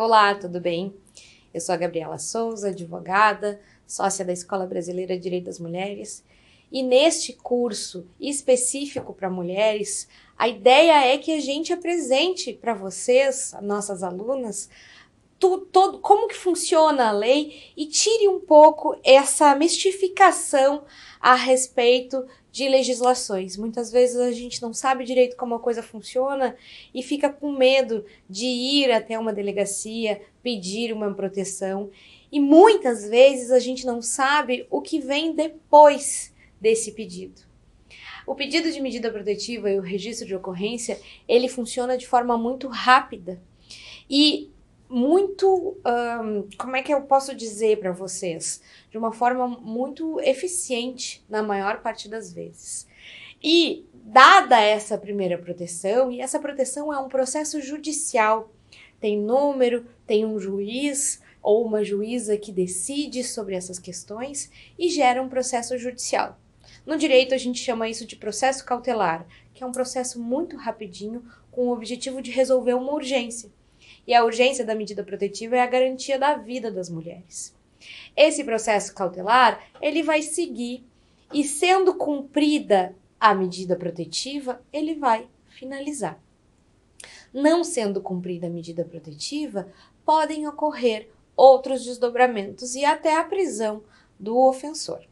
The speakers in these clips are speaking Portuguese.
Olá, tudo bem? Eu sou a Gabriela Souza, advogada, sócia da Escola Brasileira de Direito das Mulheres. E neste curso específico para mulheres, a ideia é que a gente apresente para vocês, nossas alunas, tu, todo, como que funciona a lei e tire um pouco essa mistificação a respeito de legislações. Muitas vezes a gente não sabe direito como a coisa funciona e fica com medo de ir até uma delegacia pedir uma proteção. E muitas vezes a gente não sabe o que vem depois desse pedido. O pedido de medida protetiva e o registro de ocorrência, ele funciona de forma muito rápida. E muito, um, como é que eu posso dizer para vocês? De uma forma muito eficiente, na maior parte das vezes. E, dada essa primeira proteção, e essa proteção é um processo judicial, tem número, tem um juiz ou uma juíza que decide sobre essas questões e gera um processo judicial. No direito, a gente chama isso de processo cautelar, que é um processo muito rapidinho com o objetivo de resolver uma urgência e a urgência da medida protetiva é a garantia da vida das mulheres. Esse processo cautelar, ele vai seguir e sendo cumprida a medida protetiva, ele vai finalizar. Não sendo cumprida a medida protetiva, podem ocorrer outros desdobramentos e até a prisão do ofensor.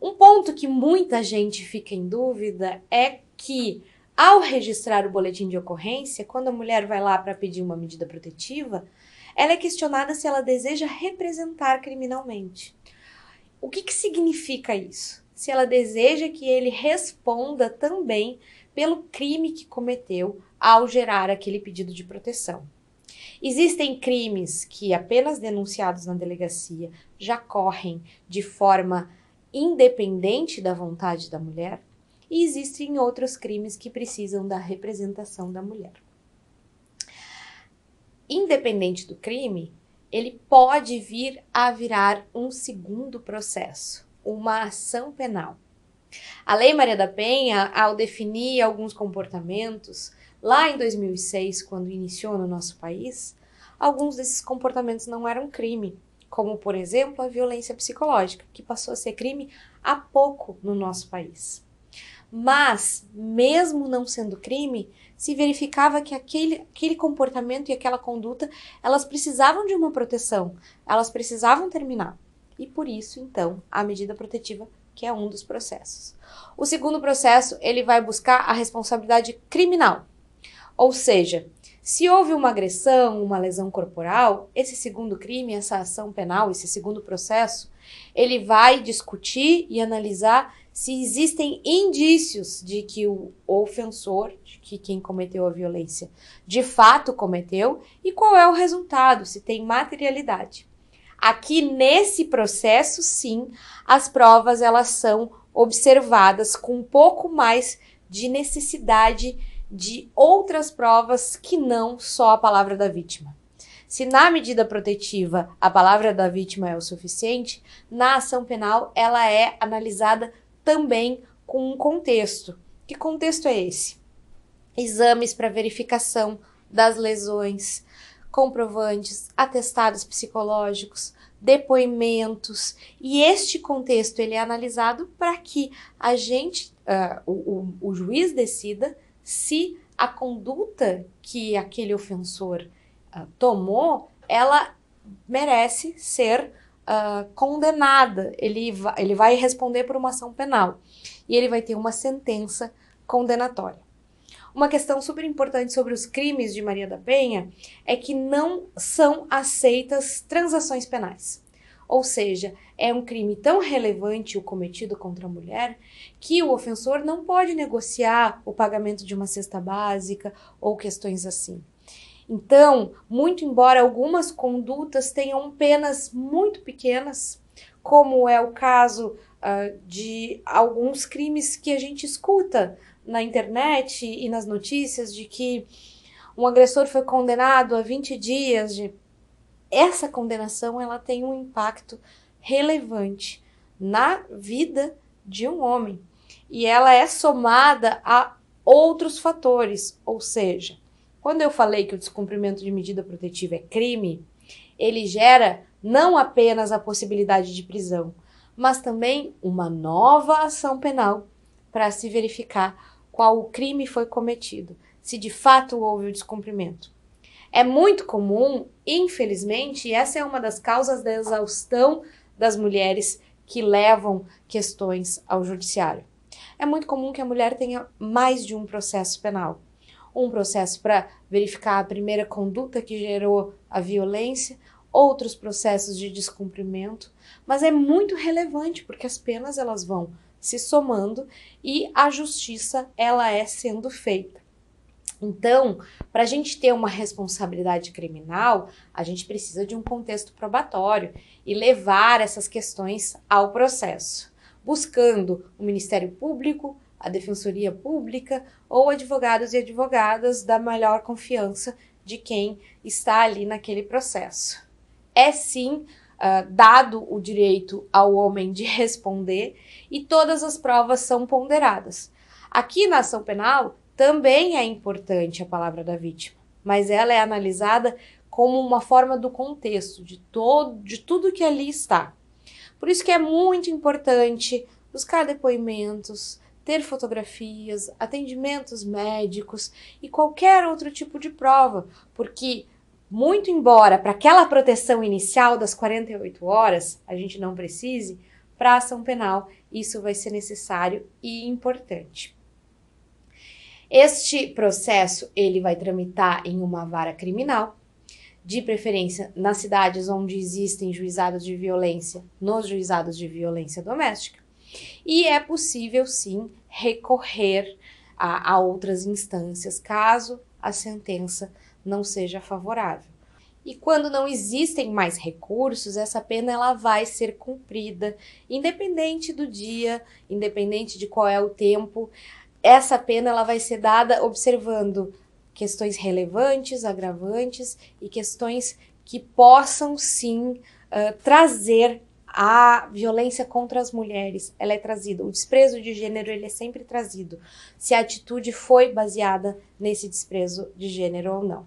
Um ponto que muita gente fica em dúvida é que ao registrar o boletim de ocorrência, quando a mulher vai lá para pedir uma medida protetiva, ela é questionada se ela deseja representar criminalmente. O que, que significa isso? Se ela deseja que ele responda também pelo crime que cometeu ao gerar aquele pedido de proteção. Existem crimes que, apenas denunciados na delegacia, já correm de forma independente da vontade da mulher, e existem outros crimes que precisam da representação da mulher. Independente do crime, ele pode vir a virar um segundo processo, uma ação penal. A Lei Maria da Penha, ao definir alguns comportamentos, lá em 2006, quando iniciou no nosso país, alguns desses comportamentos não eram crime, como, por exemplo, a violência psicológica, que passou a ser crime há pouco no nosso país. Mas, mesmo não sendo crime, se verificava que aquele, aquele comportamento e aquela conduta, elas precisavam de uma proteção, elas precisavam terminar. E por isso, então, a medida protetiva, que é um dos processos. O segundo processo, ele vai buscar a responsabilidade criminal. Ou seja, se houve uma agressão, uma lesão corporal, esse segundo crime, essa ação penal, esse segundo processo, ele vai discutir e analisar se existem indícios de que o ofensor, de que quem cometeu a violência, de fato cometeu, e qual é o resultado, se tem materialidade. Aqui nesse processo, sim, as provas elas são observadas com um pouco mais de necessidade de outras provas que não só a palavra da vítima. Se na medida protetiva a palavra da vítima é o suficiente, na ação penal ela é analisada também com um contexto. Que contexto é esse? Exames para verificação das lesões, comprovantes, atestados psicológicos, depoimentos e este contexto ele é analisado para que a gente, uh, o, o, o, juiz decida se a conduta que aquele ofensor uh, tomou, ela merece ser ah, condenada. Ele, va ele vai responder por uma ação penal e ele vai ter uma sentença condenatória. Uma questão super importante sobre os crimes de Maria da Penha é que não são aceitas transações penais. Ou seja, é um crime tão relevante o cometido contra a mulher que o ofensor não pode negociar o pagamento de uma cesta básica ou questões assim. Então, muito embora algumas condutas tenham penas muito pequenas, como é o caso uh, de alguns crimes que a gente escuta na internet e nas notícias de que um agressor foi condenado a 20 dias de essa condenação ela tem um impacto relevante na vida de um homem e ela é somada a outros fatores, ou seja, quando eu falei que o descumprimento de medida protetiva é crime, ele gera não apenas a possibilidade de prisão, mas também uma nova ação penal para se verificar qual o crime foi cometido, se de fato houve o descumprimento. É muito comum, infelizmente, e essa é uma das causas da exaustão das mulheres que levam questões ao judiciário. É muito comum que a mulher tenha mais de um processo penal um processo para verificar a primeira conduta que gerou a violência, outros processos de descumprimento, mas é muito relevante porque as penas elas vão se somando e a justiça ela é sendo feita. Então, para a gente ter uma responsabilidade criminal, a gente precisa de um contexto probatório e levar essas questões ao processo, buscando o Ministério Público, a defensoria pública ou advogados e advogadas da melhor confiança de quem está ali naquele processo. É sim uh, dado o direito ao homem de responder e todas as provas são ponderadas. Aqui na ação penal também é importante a palavra da vítima, mas ela é analisada como uma forma do contexto, de, todo, de tudo que ali está. Por isso que é muito importante buscar depoimentos, ter fotografias, atendimentos médicos e qualquer outro tipo de prova, porque muito embora para aquela proteção inicial das 48 horas a gente não precise, para ação penal isso vai ser necessário e importante. Este processo ele vai tramitar em uma vara criminal, de preferência nas cidades onde existem juizados de violência, nos juizados de violência doméstica. E é possível sim recorrer a, a outras instâncias, caso a sentença não seja favorável. E quando não existem mais recursos, essa pena ela vai ser cumprida, independente do dia, independente de qual é o tempo. Essa pena ela vai ser dada observando questões relevantes, agravantes e questões que possam sim uh, trazer a violência contra as mulheres ela é trazida, o desprezo de gênero ele é sempre trazido, se a atitude foi baseada nesse desprezo de gênero ou não.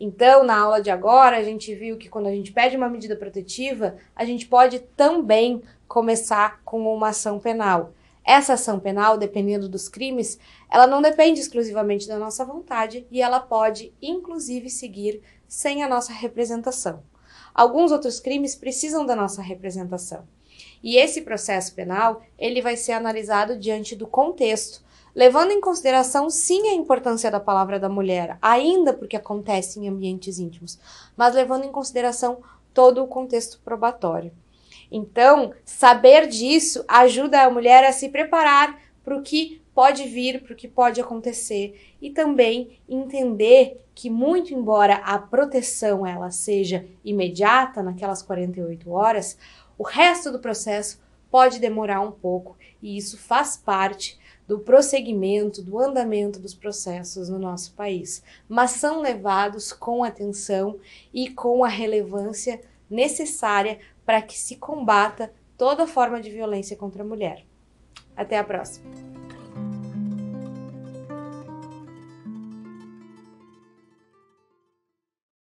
Então, na aula de agora, a gente viu que quando a gente pede uma medida protetiva, a gente pode também começar com uma ação penal. Essa ação penal, dependendo dos crimes, ela não depende exclusivamente da nossa vontade e ela pode, inclusive, seguir sem a nossa representação alguns outros crimes precisam da nossa representação. E esse processo penal, ele vai ser analisado diante do contexto, levando em consideração sim a importância da palavra da mulher, ainda porque acontece em ambientes íntimos, mas levando em consideração todo o contexto probatório. Então, saber disso ajuda a mulher a se preparar para o que pode vir, para o que pode acontecer e também entender que muito embora a proteção ela seja imediata naquelas 48 horas, o resto do processo pode demorar um pouco e isso faz parte do prosseguimento, do andamento dos processos no nosso país, mas são levados com atenção e com a relevância necessária para que se combata toda forma de violência contra a mulher. Até a próxima!